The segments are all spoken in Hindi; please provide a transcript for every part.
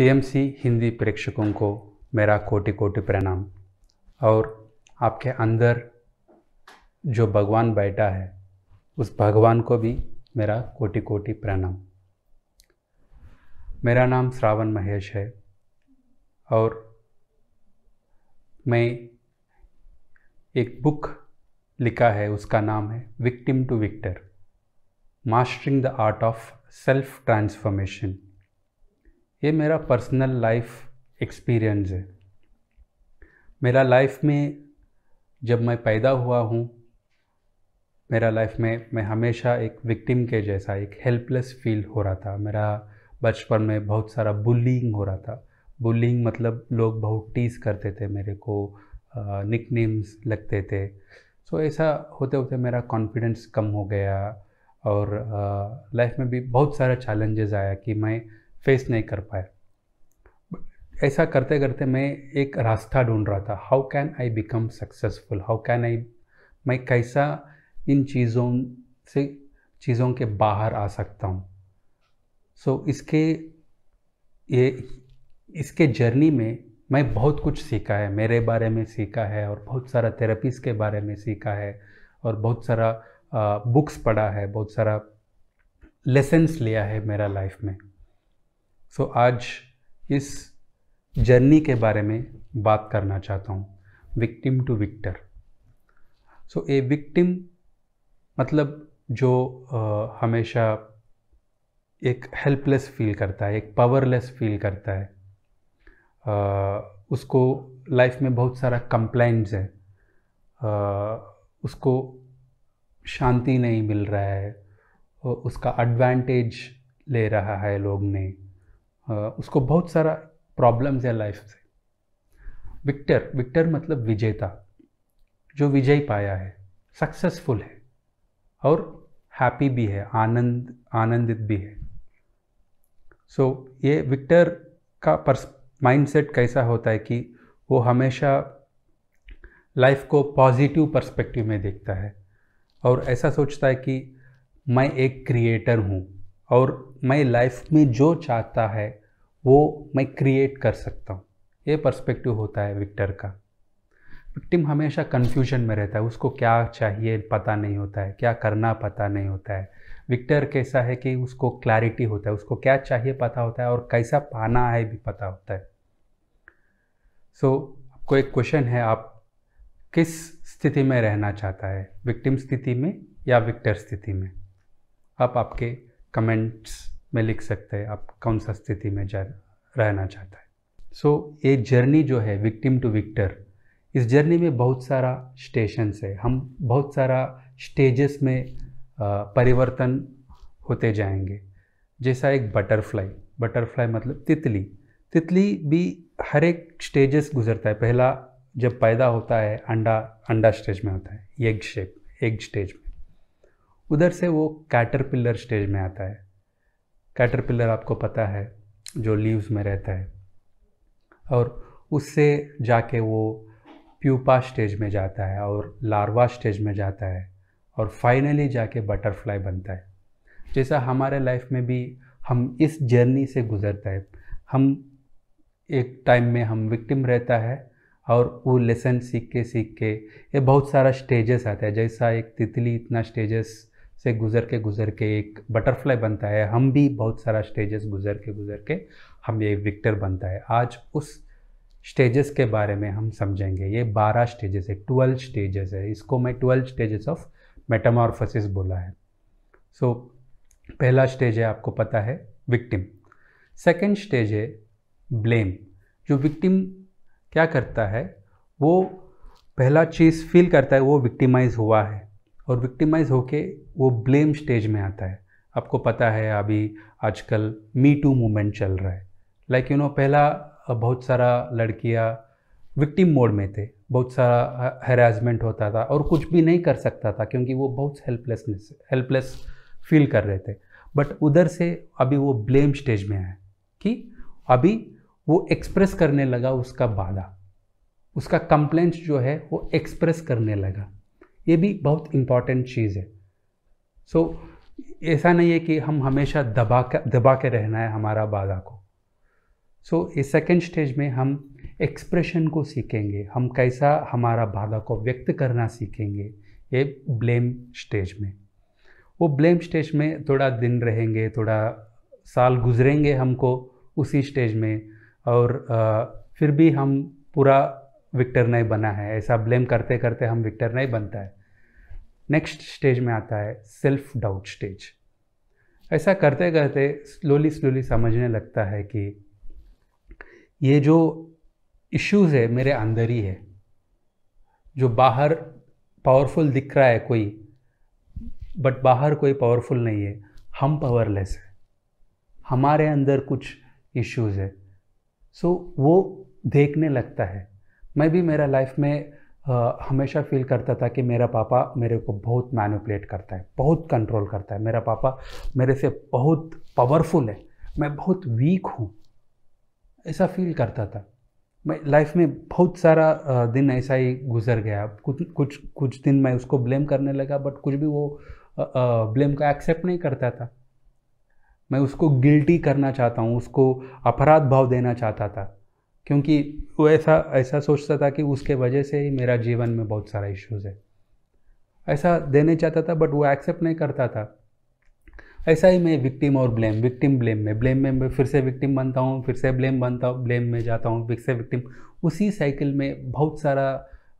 एएमसी हिंदी प्रेक्षकों को मेरा कोटि कोटि प्रणाम और आपके अंदर जो भगवान बैठा है उस भगवान को भी मेरा कोटि कोटि प्रणाम मेरा नाम श्रावण महेश है और मैं एक बुक लिखा है उसका नाम है victim to victor mastering the art of self transformation ये मेरा पर्सनल लाइफ एक्सपीरियंस है मेरा लाइफ में जब मैं पैदा हुआ हूँ मेरा लाइफ में मैं हमेशा एक विक्टिम के जैसा एक हेल्पलेस फील हो रहा था मेरा बचपन में बहुत सारा बुलिंग हो रहा था बुलिंग मतलब लोग बहुत टीज करते थे मेरे को निक नेम्स लगते थे सो ऐसा होते होते मेरा कॉन्फिडेंस कम हो गया और लाइफ में भी बहुत सारा चैलेंजेस आया कि मैं फेस नहीं कर पाया ऐसा करते करते मैं एक रास्ता ढूंढ रहा था how can I become successful how can I मैं कैसा इन चीज़ों से चीज़ों के बाहर आ सकता हूँ सो so, इसके ये इसके जर्नी में मैं बहुत कुछ सीखा है मेरे बारे में सीखा है और बहुत सारा थेरेपीज के बारे में सीखा है और बहुत सारा बुक्स पढ़ा है बहुत सारा लेसन्स लिया है मेरा लाइफ में सो so, आज इस जर्नी के बारे में बात करना चाहता हूँ victim to victor so a victim मतलब जो आ, हमेशा एक हेल्पलेस फील करता है एक पावरलेस फील करता है आ, उसको लाइफ में बहुत सारा कंप्लेंट्स है आ, उसको शांति नहीं मिल रहा है उसका एडवांटेज ले रहा है लोग ने उसको बहुत सारा प्रॉब्लम्स है लाइफ से विक्टर विक्टर मतलब विजेता जो विजय पाया है सक्सेसफुल है और हैप्पी भी है आनंद आनंदित भी है सो so, ये विक्टर का पर्स माइंडसेट कैसा होता है कि वो हमेशा लाइफ को पॉजिटिव पर्सपेक्टिव में देखता है और ऐसा सोचता है कि मैं एक क्रिएटर हूँ और मैं लाइफ में जो चाहता है वो मैं क्रिएट कर सकता हूँ ये पर्सपेक्टिव होता है विक्टर का विक्टिम हमेशा कन्फ्यूजन में रहता है उसको क्या चाहिए पता नहीं होता है क्या करना पता नहीं होता है विक्टर कैसा है कि उसको क्लैरिटी होता है उसको क्या चाहिए पता होता है और कैसा पाना है भी पता होता है सो so, आपको एक क्वेश्चन है आप किस स्थिति में रहना चाहता है विक्टिम स्थिति में या विक्टर स्थिति में आप आपके कमेंट्स में लिख सकते हैं आप कौन सा स्थिति में जा रहना चाहता है सो so, ये जर्नी जो है विक्टिम टू विक्टर इस जर्नी में बहुत सारा स्टेशंस है हम बहुत सारा स्टेजेस में परिवर्तन होते जाएंगे जैसा एक बटरफ्लाई बटरफ्लाई मतलब तितली तितली भी हर एक स्टेजेस गुजरता है पहला जब पैदा होता है अंडा अंडा स्टेज में होता है एग शेप एग स्टेज में उधर से वो कैटरपिलर स्टेज में आता है कैटरपिलर आपको पता है जो लीव्स में रहता है और उससे जाके वो प्यूपा स्टेज में जाता है और लार्वा स्टेज में जाता है और फाइनली जाके बटरफ्लाई बनता है जैसा हमारे लाइफ में भी हम इस जर्नी से गुज़रता है हम एक टाइम में हम विक्टिम रहता है और वो लेसन सीख के सीख के ये बहुत सारा स्टेजेस आता है जैसा एक तितली इतना स्टेजेस से गुज़र के गुज़र के एक बटरफ्लाई बनता है हम भी बहुत सारा स्टेजेस गुज़र के गुज़र के हम ये विक्टर बनता है आज उस स्टेजेस के बारे में हम समझेंगे ये बारह स्टेजेस है ट्वेल्व स्टेजेस है इसको मैं ट्वेल्व स्टेजेस ऑफ मेटामॉर्फोसिस बोला है सो so, पहला स्टेज है आपको पता है विक्टिम सेकेंड स्टेज है ब्लेम जो विक्टिम क्या करता है वो पहला चीज़ फील करता है वो विक्टिमाइज हुआ है और विक्टिमाइज होके वो ब्लेम स्टेज में आता है आपको पता है अभी आजकल मी टू मूवमेंट चल रहा है लाइक यू नो पहला बहुत सारा लड़कियाँ विक्टिम मोड में थे बहुत सारा हेरासमेंट होता था और कुछ भी नहीं कर सकता था क्योंकि वो बहुत हेल्पलेसनेस हेल्पलेस फील कर रहे थे बट उधर से अभी वो ब्लेम स्टेज में आए कि अभी वो एक्सप्रेस करने लगा उसका बाधा उसका कंप्लेंट जो है वो एक्सप्रेस करने लगा ये भी बहुत इम्पॉर्टेंट चीज़ है सो so, ऐसा नहीं है कि हम हमेशा दबा के दबा के रहना है हमारा बाधा को सो so, इस सेकेंड स्टेज में हम एक्सप्रेशन को सीखेंगे हम कैसा हमारा बाधा को व्यक्त करना सीखेंगे ये ब्लेम स्टेज में वो ब्लेम स्टेज में थोड़ा दिन रहेंगे थोड़ा साल गुजरेंगे हमको उसी स्टेज में और आ, फिर भी हम पूरा विक्टर नहीं बना है ऐसा ब्लेम करते करते हम विक्टर नहीं बनता है नेक्स्ट स्टेज में आता है सेल्फ डाउट स्टेज ऐसा करते करते स्लोली स्लोली समझने लगता है कि ये जो इश्यूज़ है मेरे अंदर ही है जो बाहर पावरफुल दिख रहा है कोई बट बाहर कोई पावरफुल नहीं है हम पावरलेस है हमारे अंदर कुछ इश्यूज़ है सो so, वो देखने लगता है मैं भी मेरा लाइफ में आ, हमेशा फील करता था कि मेरा पापा मेरे को बहुत मैनुपलेट करता है बहुत कंट्रोल करता है मेरा पापा मेरे से बहुत पावरफुल है मैं बहुत वीक हूँ ऐसा फील करता था मैं लाइफ में बहुत सारा दिन ऐसा ही गुजर गया कुछ कुछ कुछ दिन मैं उसको ब्लेम करने लगा बट कुछ भी वो आ, आ, ब्लेम का एक्सेप्ट नहीं करता था मैं उसको गिल्टी करना चाहता हूँ उसको अपराध भाव देना चाहता था क्योंकि वो ऐसा ऐसा सोचता था कि उसके वजह से ही मेरा जीवन में बहुत सारा इश्यूज़ है ऐसा देने चाहता था बट वो एक्सेप्ट नहीं करता था ऐसा ही मैं विक्टिम और ब्लेम विक्टिम ब्लेम में ब्लेम में मैं फिर से विक्टिम बनता हूँ फिर से ब्लेम बनता हूँ ब्लेम में जाता हूँ फिर से विक्टिम उसी साइकिल में बहुत सारा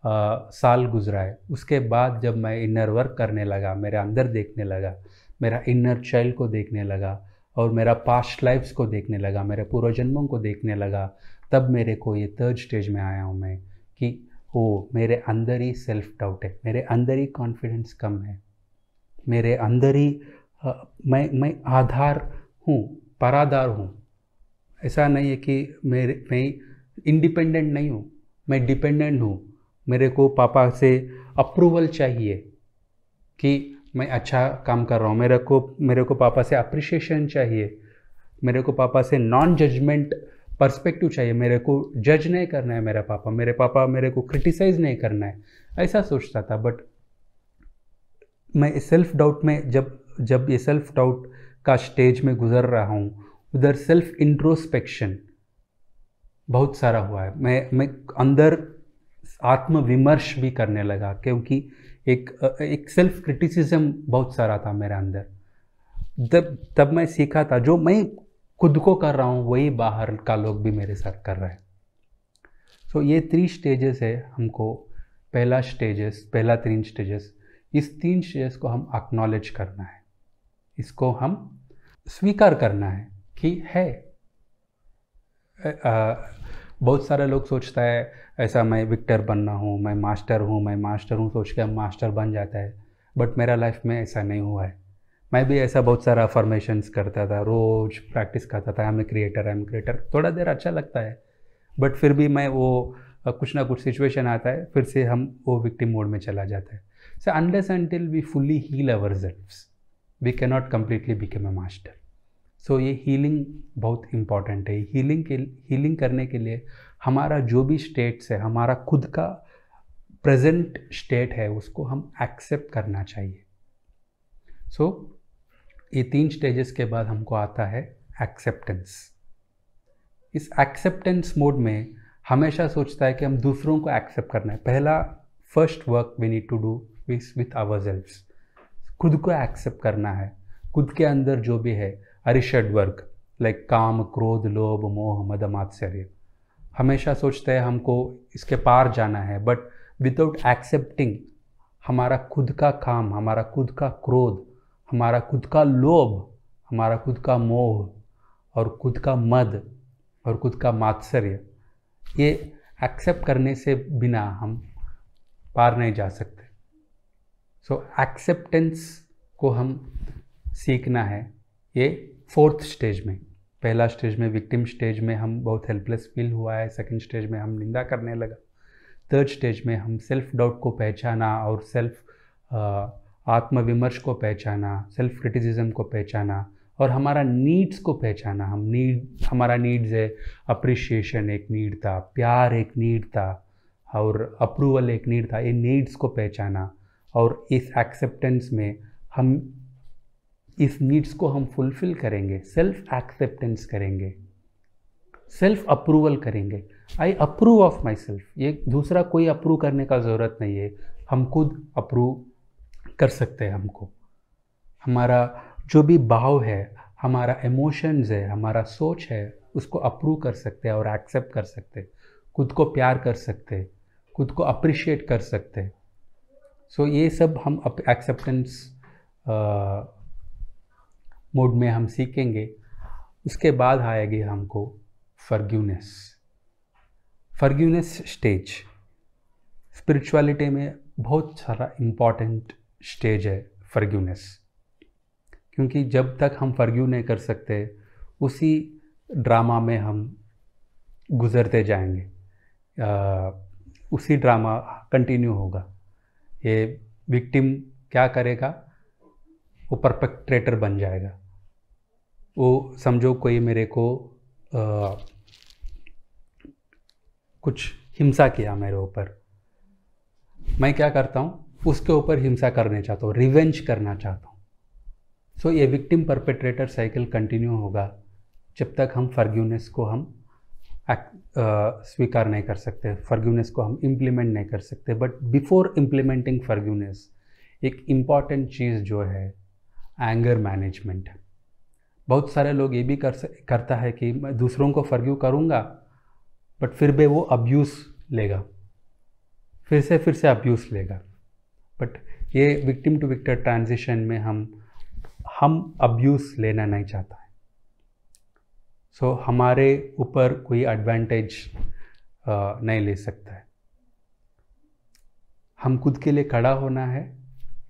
आ, साल गुजरा है उसके बाद जब मैं इनर वर्क करने लगा मेरे अंदर देखने लगा मेरा इनर चाइल्ड को देखने लगा और मेरा पास्ट लाइफ्स को देखने लगा मेरे पूर्वजन्मों को देखने लगा तब मेरे को ये थर्ड स्टेज में आया हूँ मैं कि ओ मेरे अंदर ही सेल्फ डाउट है मेरे अंदर ही कॉन्फिडेंस कम है मेरे अंदर ही मैं मैं आधार हूँ पराधार हूँ ऐसा नहीं है कि मेरे मैं इंडिपेंडेंट नहीं हूँ मैं डिपेंडेंट हूँ मेरे को पापा से अप्रूवल चाहिए कि मैं अच्छा काम कर रहा हूँ मेरे को मेरे को पापा से अप्रिशिएशन चाहिए मेरे को पापा से नॉन जजमेंट पर्सपेक्टिव चाहिए मेरे को जज नहीं करना है मेरा पापा मेरे पापा मेरे को क्रिटिसाइज़ नहीं करना है ऐसा सोचता था बट मैं सेल्फ डाउट में जब जब ये सेल्फ डाउट का स्टेज में गुजर रहा हूँ उधर सेल्फ इंट्रोस्पेक्शन बहुत सारा हुआ है मैं मैं अंदर आत्मविमर्श भी करने लगा क्योंकि एक एक सेल्फ क्रिटिसिज्म बहुत सारा था मेरे अंदर तब तब मैं सीखा था जो मैं खुद को कर रहा हूँ वही बाहर का लोग भी मेरे साथ कर रहे हैं सो so, ये थ्री स्टेजेस है हमको पहला स्टेजेस पहला तीन स्टेजेस इस तीन स्टेजेस को हम एक्नॉलेज करना है इसको हम स्वीकार करना है कि है आ, बहुत सारे लोग सोचता है ऐसा मैं विक्टर बनना हूँ मैं मास्टर हूँ मैं मास्टर हूँ सोच के हम मास्टर बन जाता है बट मेरा लाइफ में ऐसा नहीं हुआ है मैं भी ऐसा बहुत सारा अफॉर्मेशंस करता था रोज प्रैक्टिस करता था I am a creator I am creator थोड़ा देर अच्छा लगता है बट फिर भी मैं वो कुछ ना कुछ सिचुएशन आता है फिर से हम वो विक्टिम मोड में चला जाता है so unless until we fully heal our selfs we can not completely become a master so ये हीलिंग बहुत इम्पॉर्टेंट है हीलिंग के हीलिंग करने के लिए हमारा जो भी स्टेट्स है हमारा खुद का प्रेजेंट स्टेट है उसको हम एक्सेप्ट करना चाहिए सो so, ये तीन स्टेजेस के बाद हमको आता है एक्सेप्टेंस इस एक्सेप्टेंस मोड में हमेशा सोचता है कि हम दूसरों को एक्सेप्ट करना है पहला first work we need to do with with our selves खुद को एक्सेप्ट करना है खुद के अंदर जो भी है अरिषड वर्क लाइक काम क्रोध लोभ मोह मद मात्सर्य हमेशा सोचते हैं हमको इसके पार जाना है बट विदाउट एक्सेप्टिंग हमारा खुद का काम हमारा खुद का क्रोध हमारा खुद का लोभ हमारा खुद का मोह और खुद का मद और खुद का मात्सर्य ये एक्सेप्ट करने से बिना हम पार नहीं जा सकते सो एक्सेप्टेंस को हम सीखना है ये फोर्थ स्टेज में पहला स्टेज में विक्टिम स्टेज में हम बहुत हेल्पलेस फील हुआ है सेकंड स्टेज में हम निंदा करने लगा थर्ड स्टेज में हम सेल्फ डाउट को पहचाना और सेल्फ आत्मविमर्श को पहचाना सेल्फ क्रिटिसिज्म को पहचाना और हमारा नीड्स को पहचाना हम नीड हमारा नीड्स है अप्रिशिएशन एक नीड था प्यार एक नीड था और अप्रूवल एक नीड था ये नीड्स को पहचाना और इस एक्सेप्टेंस में हम इस नीड्स को हम फुलफिल करेंगे सेल्फ एक्सेप्टेंस करेंगे सेल्फ अप्रूवल करेंगे I approve of my self ये दूसरा कोई अप्रूव करने का ज़रूरत नहीं है हम खुद अप्रूव कर सकते हैं हमको हमारा जो भी भाव है हमारा इमोशंस है हमारा सोच है उसको अप्रूव कर सकते हैं और एक्सेप्ट कर सकते हैं खुद को प्यार कर सकते हैं खुद को अप्रिशिएट कर सकते हैं सो so, ये सब हम एक्सेप्टेंस मोड में हम सीखेंगे उसके बाद आएगी हमको फर्ग्यूनेस फर्ग्यूनेस स्टेज स्पिरिचुअलिटी में बहुत सारा इम्पॉर्टेंट स्टेज है फर्ग्यूनेस क्योंकि जब तक हम फर्ग्यू नहीं कर सकते उसी ड्रामा में हम गुजरते जाएंगे आ, उसी ड्रामा कंटिन्यू होगा ये विक्टिम क्या करेगा वो परपेक्ट्रेटर बन जाएगा वो समझो कोई मेरे को आ, कुछ हिंसा किया मेरे ऊपर मैं क्या करता हूँ उसके ऊपर हिंसा करने चाहता हूँ रिवेंज करना चाहता हूँ सो so, ये विक्टिम परपेट्रेटर साइकिल कंटिन्यू होगा जब तक हम फर्ग्यूनेस को हम स्वीकार नहीं कर सकते फर्ग्यूनेस को हम इम्प्लीमेंट नहीं कर सकते बट बिफोर इम्प्लीमेंटिंग फर्ग्यूनेस एक इम्पॉर्टेंट चीज़ जो है एंगर मैनेजमेंट बहुत सारे लोग ये भी कर करता है कि मैं दूसरों को फर्ग्यू करूँगा बट फिर भी वो अब्यूज़ लेगा फिर से फिर से अब्यूज़ लेगा बट ये विक्टिम टू विक्टर ट्रांजिशन में हम हम अब्यूज़ लेना नहीं चाहता है सो so, हमारे ऊपर कोई एडवांटेज नहीं ले सकता है हम खुद के लिए खड़ा होना है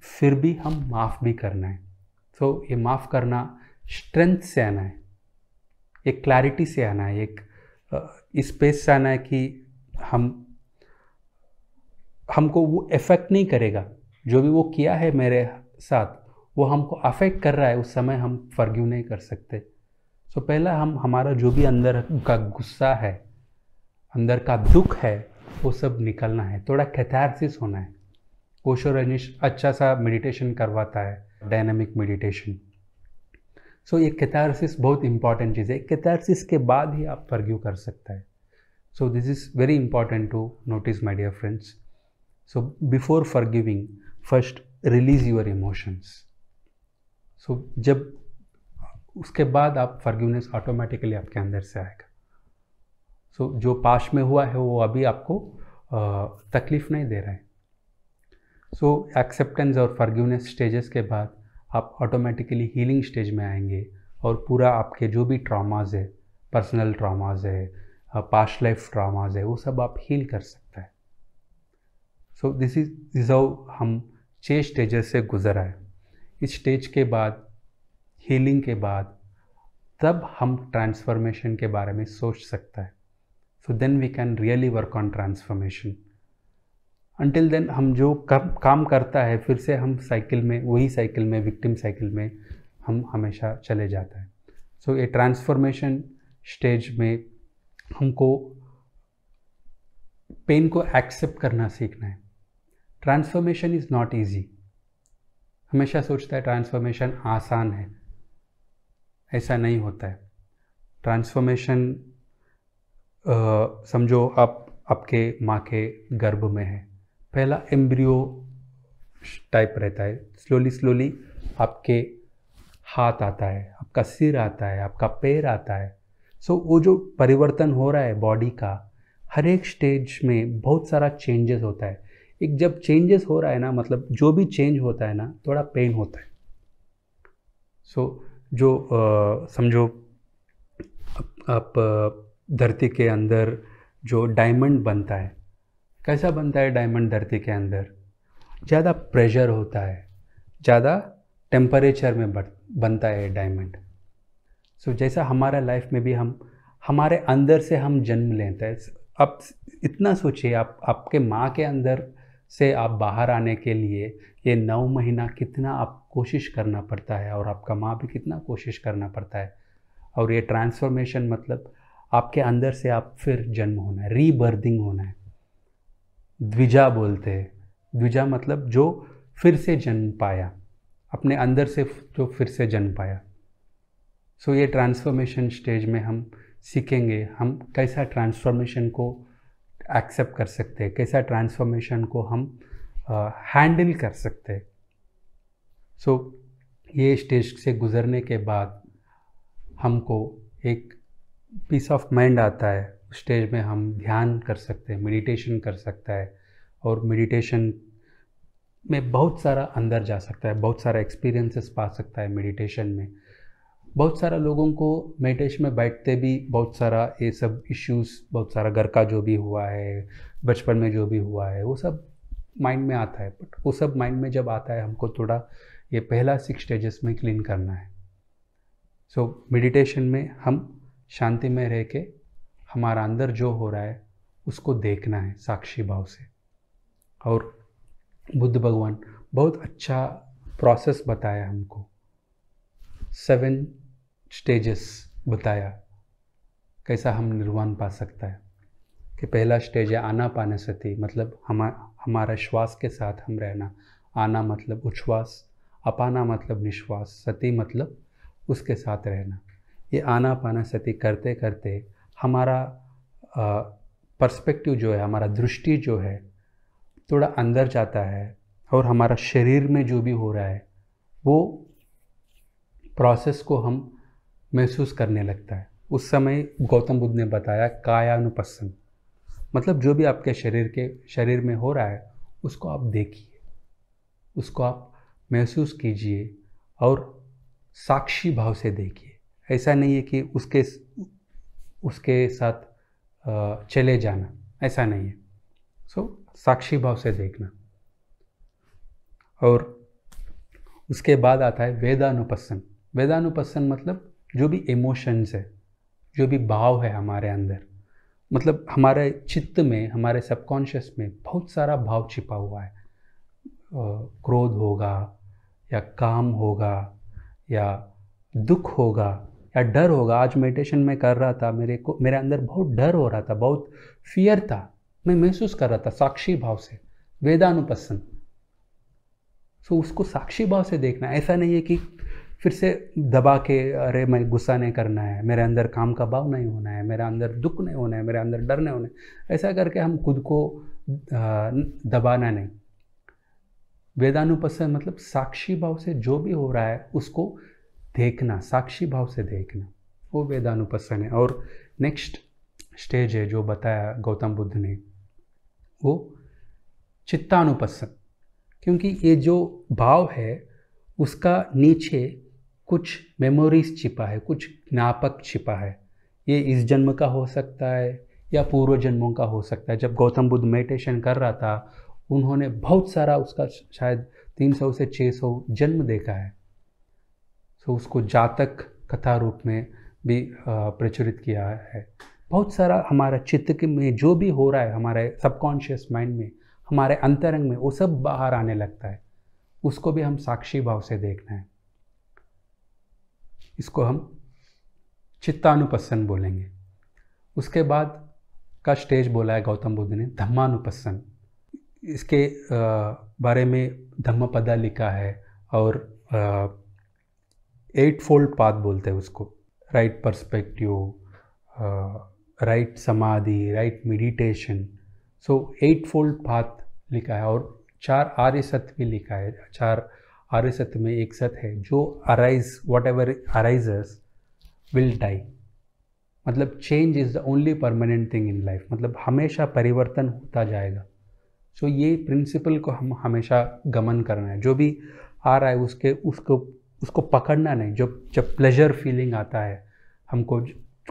फिर भी हम माफ़ भी करना है सो so, ये माफ़ करना स्ट्रेंथ से आना है एक क्लैरिटी से आना है एक स्पेस से आना है कि हम हमको वो इफ़ेक्ट नहीं करेगा जो भी वो किया है मेरे साथ वो हमको अफेक्ट कर रहा है उस समय हम फर्ग्यू नहीं कर सकते सो so, पहला हम हमारा जो भी अंदर का गुस्सा है अंदर का दुख है वो सब निकलना है थोड़ा कैथारसिस होना है ओशो रजनीश अच्छा सा मेडिटेशन करवाता है डायनामिक मेडिटेशन सो so, ये कैथारसिस बहुत इंपॉर्टेंट चीज़ है कैथारसिस के बाद ही आप फर्ग्यू कर सकता है so this is very important to notice my dear friends so before forgiving first release your emotions so जब उसके बाद आप फर्ग्यूनेस ऑटोमेटिकली आपके अंदर से आएगा सो so, जो पास्ट में हुआ है वो अभी आपको तकलीफ नहीं दे रहा है सो so, एक्सेप्टेंस और फर्ग्यूनेस स्टेजेस के बाद आप ऑटोमेटिकली हीलिंग स्टेज में आएंगे और पूरा आपके जो भी ट्रामाज है पर्सनल ट्रामाज है पास्ट लाइफ ट्रामाज है वो सब आप हील कर सकते सो दिस इज इज़ हम छः स्टेजेस से गुजरा है इस स्टेज के बाद हीलिंग के बाद तब हम ट्रांसफॉर्मेशन के बारे में सोच सकता है so then we can really work on transformation until then हम जो काम काम करता है फिर से हम साइकिल में वही साइकिल में विक्टिम साइकिल में हम हमेशा चले जाता है सो ये ट्रांसफॉर्मेशन स्टेज में हमको पेन को एक्सेप्ट करना सीखना है ट्रांसफॉर्मेशन इज़ नॉट ईजी हमेशा सोचता है ट्रांसफॉर्मेशन आसान है ऐसा नहीं होता है ट्रांसफॉर्मेशन समझो आप आपके माँ के गर्भ में है पहला एम्ब्रियो टाइप रहता है स्लोली स्लोली आपके हाथ आता है आपका सिर आता है आपका पैर आता है सो so, वो जो परिवर्तन हो रहा है बॉडी का हर एक स्टेज में बहुत सारा चेंजेस होता है एक जब चेंजेस हो रहा है ना मतलब जो भी चेंज होता है ना थोड़ा पेन होता है सो so, जो समझो आप धरती के अंदर जो डायमंड बनता है कैसा बनता है डायमंड धरती के अंदर ज़्यादा प्रेशर होता है ज़्यादा टेम्परेचर में बनता है डायमंड सो so, जैसा हमारा लाइफ में भी हम हमारे अंदर से हम जन्म लेते हैं आप इतना सोचिए आप आपके माँ के अंदर से आप बाहर आने के लिए ये नौ महीना कितना आप कोशिश करना पड़ता है और आपका माँ भी कितना कोशिश करना पड़ता है और ये ट्रांसफॉर्मेशन मतलब आपके अंदर से आप फिर जन्म होना है रीबर्थिंग होना है द्विजा बोलते हैं द्विजा मतलब जो फिर से जन्म पाया अपने अंदर से जो फिर से जन्म पाया सो so, ये ट्रांसफॉर्मेशन स्टेज में हम सीखेंगे हम कैसा ट्रांसफॉर्मेशन को एक्सेप्ट कर सकते हैं कैसा ट्रांसफॉर्मेशन को हम हैंडल कर सकते हैं सो so, ये स्टेज से गुज़रने के बाद हमको एक पीस ऑफ माइंड आता है उस स्टेज में हम ध्यान कर सकते हैं मेडिटेशन कर सकता है और मेडिटेशन में बहुत सारा अंदर जा सकता है बहुत सारा एक्सपीरियंसेस पा सकता है मेडिटेशन में बहुत सारा लोगों को मेडिटेशन में बैठते भी बहुत सारा ये सब इश्यूज बहुत सारा घर का जो भी हुआ है बचपन में जो भी हुआ है वो सब माइंड में आता है बट वो सब माइंड में जब आता है हमको थोड़ा ये पहला सिक्स स्टेजेस में क्लीन करना है सो so, मेडिटेशन में हम शांति में रह के हमारा अंदर जो हो रहा है उसको देखना है साक्षी भाव से और बुद्ध भगवान बहुत अच्छा प्रोसेस बताया हमको सेवन स्टेजेस बताया कैसा हम निर्वाण पा सकता है कि पहला स्टेज है आना पाने सती मतलब हम हमारा श्वास के साथ हम रहना आना मतलब उच्छ्वास अपाना मतलब निश्वास सती मतलब उसके साथ रहना ये आना पाना सती करते करते हमारा पर्सपेक्टिव जो है हमारा दृष्टि जो है थोड़ा अंदर जाता है और हमारा शरीर में जो भी हो रहा है वो प्रोसेस को हम महसूस करने लगता है उस समय गौतम बुद्ध ने बताया कायानुपस्सन मतलब जो भी आपके शरीर के शरीर में हो रहा है उसको आप देखिए उसको आप महसूस कीजिए और साक्षी भाव से देखिए ऐसा नहीं है कि उसके उसके साथ चले जाना ऐसा नहीं है सो साक्षी भाव से देखना और उसके बाद आता है वेदानुपसन वेदानुपसन मतलब जो भी इमोशंस है जो भी भाव है हमारे अंदर मतलब हमारे चित्त में हमारे सबकॉन्शियस में बहुत सारा भाव छिपा हुआ है क्रोध होगा या काम होगा या दुख होगा या डर होगा आज मेडिटेशन में कर रहा था मेरे को मेरे अंदर बहुत डर हो रहा था बहुत फियर था मैं महसूस कर रहा था साक्षी भाव से वेदानुपसन सो तो so, उसको साक्षी भाव से देखना ऐसा नहीं है कि फिर से दबा के अरे मैं गुस्सा नहीं करना है मेरे अंदर काम का भाव नहीं होना है मेरे अंदर दुख नहीं होना है मेरे अंदर डर नहीं होना है ऐसा करके हम खुद को दबाना नहीं वेदानुपसन मतलब साक्षी भाव से जो भी हो रहा है उसको देखना साक्षी भाव से देखना वो वेदानुपसन है और नेक्स्ट स्टेज है जो बताया गौतम बुद्ध ने वो चित्तानुपसन क्योंकि ये जो भाव है उसका नीचे कुछ मेमोरीज छिपा है कुछ ज्ञापक छिपा है ये इस जन्म का हो सकता है या पूर्व जन्मों का हो सकता है जब गौतम बुद्ध मेडिटेशन कर रहा था उन्होंने बहुत सारा उसका शायद 300 से 600 जन्म देखा है सो तो उसको जातक कथा रूप में भी प्रचलित किया है बहुत सारा हमारा चित्त में जो भी हो रहा है हमारे सबकॉन्शियस माइंड में हमारे अंतरंग में वो सब बाहर आने लगता है उसको भी हम साक्षी भाव से देखना है इसको हम चित्तानुपसन बोलेंगे उसके बाद का स्टेज बोला है गौतम बुद्ध ने धम्मानुपसन इसके बारे में धम्मपदा लिखा है और एट फोल्ड पाथ बोलते हैं उसको right perspective right samadhi right meditation so eightfold path लिखा है और चार आर्य सत्य भी लिखा है चार आर्य सत्य में एक सत्य है जो arise whatever arise will die मतलब change is the only permanent thing in life मतलब हमेशा परिवर्तन होता जाएगा सो so, ये प्रिंसिपल को हम हमेशा गमन करना है जो भी आ रहा है उसके उसको उसको पकड़ना नहीं जो जब प्लेजर फीलिंग आता है हमको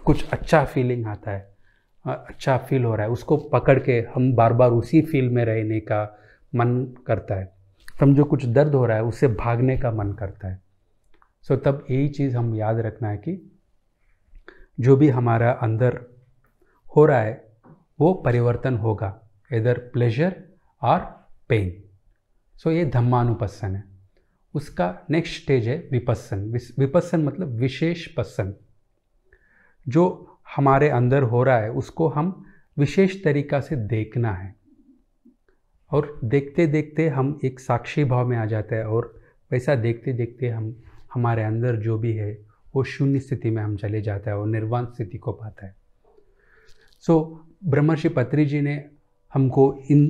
कुछ अच्छा फीलिंग आता है अच्छा फील हो रहा है उसको पकड़ के हम बार बार उसी फील में रहने का मन करता है समझो कुछ दर्द हो रहा है उससे भागने का मन करता है सो तब यही चीज़ हम याद रखना है कि जो भी हमारा अंदर हो रहा है वो परिवर्तन होगा इधर प्लेजर और पेन सो ये धम्मानुपस्सन है उसका नेक्स्ट स्टेज है विपस्सन विपस्सन मतलब विशेष पसन जो हमारे अंदर हो रहा है उसको हम विशेष तरीका से देखना है और देखते देखते हम एक साक्षी भाव में आ जाते हैं और वैसा देखते देखते हम हमारे अंदर जो भी है वो शून्य स्थिति में हम चले जाता है और निर्वाण स्थिति को पाता है सो so, ब्रह्मर्षि पत्री जी ने हमको इन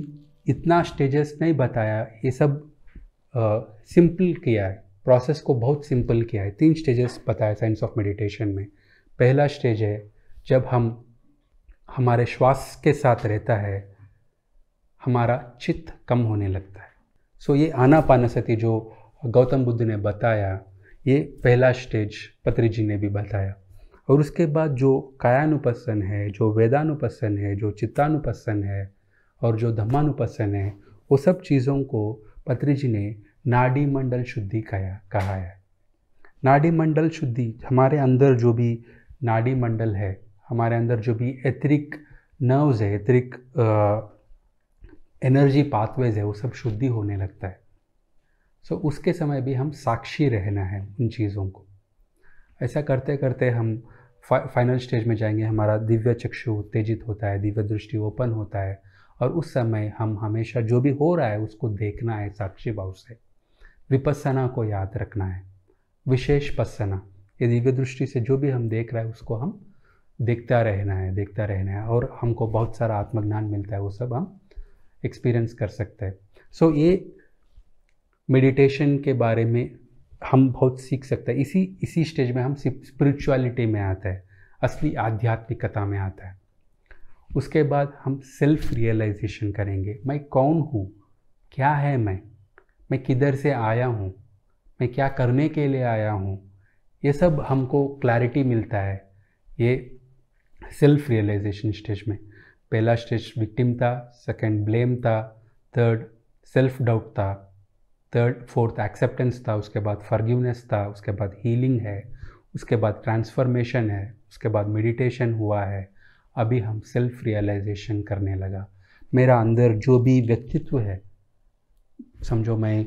इतना स्टेजेस नहीं बताया ये सब सिंपल किया है प्रोसेस को बहुत सिंपल किया है तीन स्टेजेस बताया साइंस ऑफ मेडिटेशन में पहला स्टेज है जब हम हमारे श्वास के साथ रहता है हमारा चित्त कम होने लगता है सो आना पाना सती जो गौतम बुद्ध ने बताया ये पहला स्टेज पत्री जी ने भी बताया और उसके बाद जो कायानुपस्सन है जो वेदानुपस्सन है जो चित्तानुपसन है और जो धम्मानुपस्सन है वो सब चीज़ों को पत्री जी ने नाड़ी मंडल शुद्धि कहा कहा है नाड़ी मंडल शुद्धि हमारे अंदर जो भी नाड़ी मंडल है हमारे अंदर जो भी एतरिक नर्व्स है एतरिक एनर्जी पाथवेज है वो सब शुद्धि होने लगता है सो so, उसके समय भी हम साक्षी रहना है उन चीज़ों को ऐसा करते करते हम फा, फाइनल स्टेज में जाएंगे हमारा दिव्य चक्षु उत्तेजित होता है दिव्य दृष्टि ओपन होता है और उस समय हम हमेशा जो भी हो रहा है उसको देखना है साक्षी भाव से विपस्ना को याद रखना है विशेष पसना ये दिव्य दृष्टि से जो भी हम देख रहे हैं उसको हम देखता रहना है देखता रहना है और हमको बहुत सारा आत्मज्ञान मिलता है वो सब हम एक्सपीरियंस कर सकते हैं सो so, ये मेडिटेशन के बारे में हम बहुत सीख सकते हैं इसी इसी स्टेज में हम स्पिरिचुअलिटी में आते हैं असली आध्यात्मिकता में आता है उसके बाद हम सेल्फ रियलाइजेशन करेंगे मैं कौन हूँ क्या है मैं मैं किधर से आया हूँ मैं क्या करने के लिए आया हूँ ये सब हमको क्लैरिटी मिलता है ये सेल्फ रियलाइजेशन स्टेज में पहला स्टेज विक्टिम था सेकंड ब्लेम था थर्ड सेल्फ डाउट था थर्ड फोर्थ एक्सेप्टेंस था उसके बाद फर्गीवनेस था उसके बाद हीलिंग है उसके बाद ट्रांसफॉर्मेशन है उसके बाद मेडिटेशन हुआ है अभी हम सेल्फ रियलाइजेशन करने लगा मेरा अंदर जो भी व्यक्तित्व है समझो मैं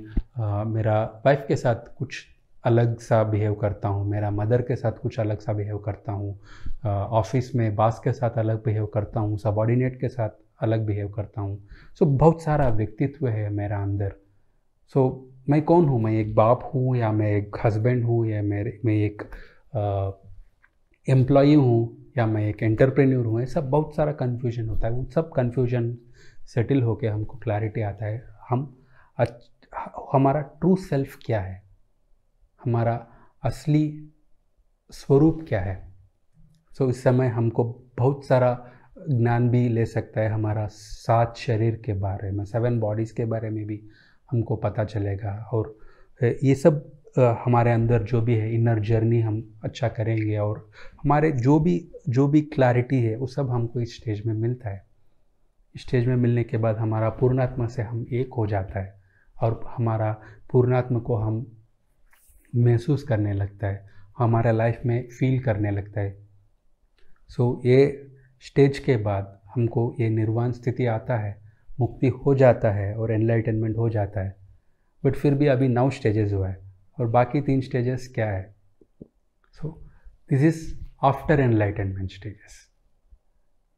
आ, मेरा वाइफ के साथ कुछ अलग सा बिहेव करता हूँ मेरा मदर के साथ कुछ अलग सा बिहेव करता हूँ ऑफिस में बॉस के साथ अलग बिहेव करता हूँ सबॉर्डिनेट के साथ अलग बिहेव करता हूँ सो so, बहुत सारा व्यक्तित्व है मेरा अंदर सो so, मैं कौन हूँ मैं एक बाप हूँ या मैं एक हस्बैंड हूँ या मेरे मैं एक एम्प्लॉय हूँ या मैं एक एंटरप्रेन्योर हूँ ये सब बहुत सारा कन्फ्यूजन होता है उन सब कन्फ्यूजन सेटल होकर हमको क्लैरिटी आता है हम हमारा ट्रू सेल्फ क्या है हमारा असली स्वरूप क्या है सो so, इस समय हमको बहुत सारा ज्ञान भी ले सकता है हमारा सात शरीर के बारे में सेवन बॉडीज़ के बारे में भी हमको पता चलेगा और ये सब हमारे अंदर जो भी है इनर जर्नी हम अच्छा करेंगे और हमारे जो भी जो भी क्लैरिटी है वो सब हमको इस स्टेज में मिलता है स्टेज में मिलने के बाद हमारा पूर्णात्मा से हम एक हो जाता है और हमारा पूर्णात्मा को हम महसूस करने लगता है हमारा लाइफ में फील करने लगता है सो so, ये स्टेज के बाद हमको ये निर्वाण स्थिति आता है मुक्ति हो जाता है और एनलाइटनमेंट हो जाता है बट फिर भी अभी नौ स्टेजेस हुआ है और बाकी तीन स्टेजेस क्या है so this is after enlightenment stages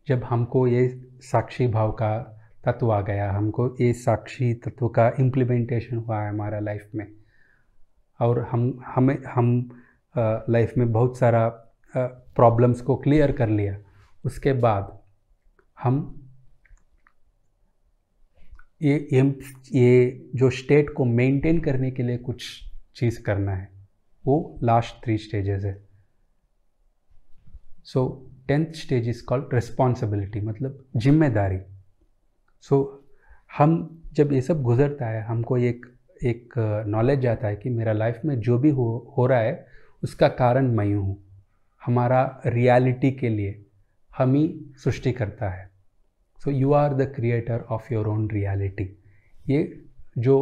जब हमको ये साक्षी भाव का तत्व आ गया हमको ये साक्षी तत्व का इम्प्लीमेंटेशन हुआ है हमारा लाइफ में और हम हमें हम लाइफ में बहुत सारा प्रॉब्लम्स को क्लियर कर लिया उसके बाद हम ये ये, ये जो स्टेट को मेंटेन करने के लिए कुछ चीज़ करना है वो लास्ट थ्री स्टेजेस है so tenth stage is called responsibility मतलब जिम्मेदारी सो so, हम जब ये सब गुजरता है हमको एक एक नॉलेज आता है कि मेरा लाइफ में जो भी हो हो रहा है उसका कारण मैं हूँ हमारा रियलिटी के लिए हम ही सृष्टि करता है so you are the creator of your own reality ये जो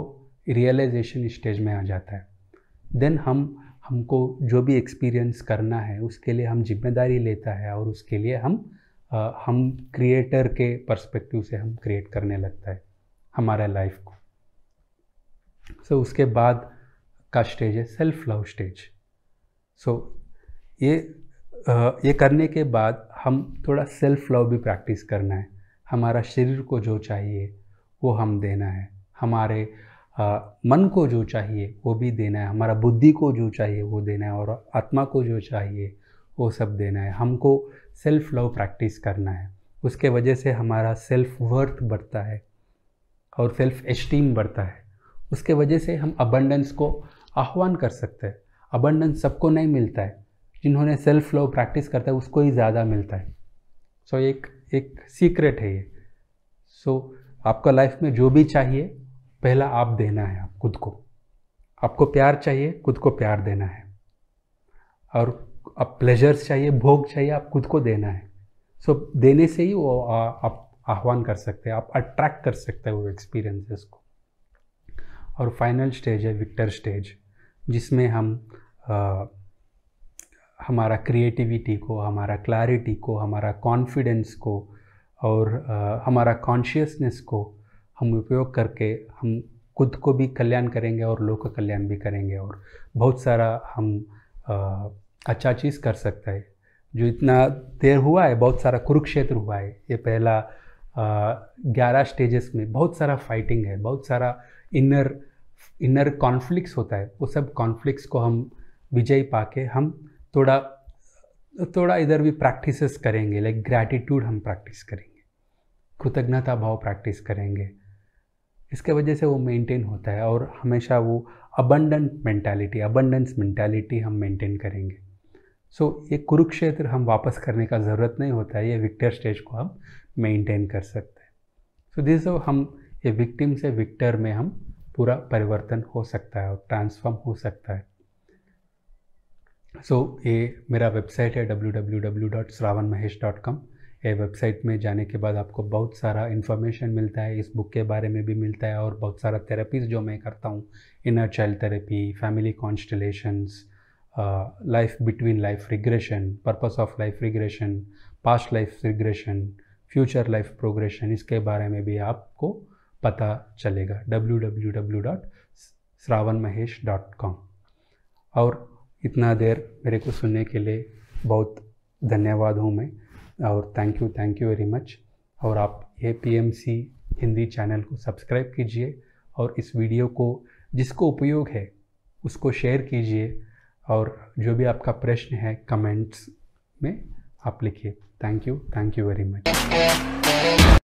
रियलाइजेशन स्टेज में आ जाता है देन हम हमको जो भी एक्सपीरियंस करना है उसके लिए हम जिम्मेदारी लेता है और उसके लिए हम आ, हम क्रिएटर के पर्सपेक्टिव से हम क्रिएट करने लगता है हमारा लाइफ को सो उसके बाद का स्टेज है सेल्फ लव स्टेज सो ये ये करने के बाद हम थोड़ा सेल्फ लव भी प्रैक्टिस करना है हमारा शरीर को जो चाहिए वो हम देना है हमारे आ, मन को जो चाहिए वो भी देना है हमारा बुद्धि को जो चाहिए वो देना है और आत्मा को जो चाहिए वो सब देना है हमको सेल्फ लव प्रैक्टिस करना है उसके वजह से हमारा सेल्फ वर्थ बढ़ता है और सेल्फ एस्टीम बढ़ता है उसके वजह से हम अबंडेंस को आह्वान कर सकते हैं अबंडेंस सबको नहीं मिलता है जिन्होंने सेल्फ लव प्रैक्टिस करता है उसको ही ज़्यादा मिलता है सो so, एक एक सीक्रेट है ये सो so, आपका लाइफ में जो भी चाहिए पहला आप देना है आप खुद को आपको प्यार चाहिए खुद को प्यार देना है और आप प्लेजर्स चाहिए भोग चाहिए आप खुद को देना है सो so, देने से ही वो आ, आप आह्वान कर सकते हैं आप अट्रैक्ट कर सकते हैं वो एक्सपीरियंसेस को और फाइनल स्टेज है विक्टर स्टेज जिसमें हम आ, हमारा क्रिएटिविटी को हमारा क्लैरिटी को हमारा कॉन्फिडेंस को और आ, हमारा कॉन्शियसनेस को हम उपयोग करके हम खुद को भी कल्याण करेंगे और लोग का कल्याण भी करेंगे और बहुत सारा हम आ, अच्छा चीज़ कर सकता है जो इतना देर हुआ है बहुत सारा कुरुक्षेत्र हुआ है ये पहला ग्यारह स्टेजेस में बहुत सारा फाइटिंग है बहुत सारा इनर इनर कॉन्फ्लिक्स होता है वो सब कॉन्फ्लिक्स को हम विजय पा के हम थोड़ा थोड़ा इधर भी प्रैक्टिस करेंगे लाइक ग्रैटिट्यूड हम प्रैक्टिस करेंगे कृतज्ञता भाव प्रैक्टिस करेंगे इसके वजह से वो मेंटेन होता है और हमेशा वो अबंडेंट मेंटालिटी अबंडेंस मेंटालिटी हम मेंटेन करेंगे सो so, ये कुरुक्षेत्र हम वापस करने का ज़रूरत नहीं होता है ये विक्टर स्टेज को हम मेंटेन कर सकते हैं सो दिस हम ये विक्टिम से विक्टर में हम पूरा परिवर्तन हो सकता है और ट्रांसफॉर्म हो सकता है सो so, ये मेरा वेबसाइट है www.sravanmahesh.com ये वेबसाइट में जाने के बाद आपको बहुत सारा इन्फॉर्मेशन मिलता है इस बुक के बारे में भी मिलता है और बहुत सारा थेरेपीज जो मैं करता हूँ inner child therapy family constellations life between life regression purpose of life regression past life regression future life progression इसके बारे में भी आपको पता चलेगा W W W dot Shravan Mahesh dot com और इतना देर मेरे को सुनने के लिए बहुत धन्यवाद हूँ मैं और thank you thank you very much और आप A P M C Hindi channel को सब्सक्राइब कीजिए और इस वीडियो को जिसको उपयोग है उसको शेयर कीजिए और जो भी आपका प्रश्न है कमेंट्स में आप लिखिए thank you thank you very much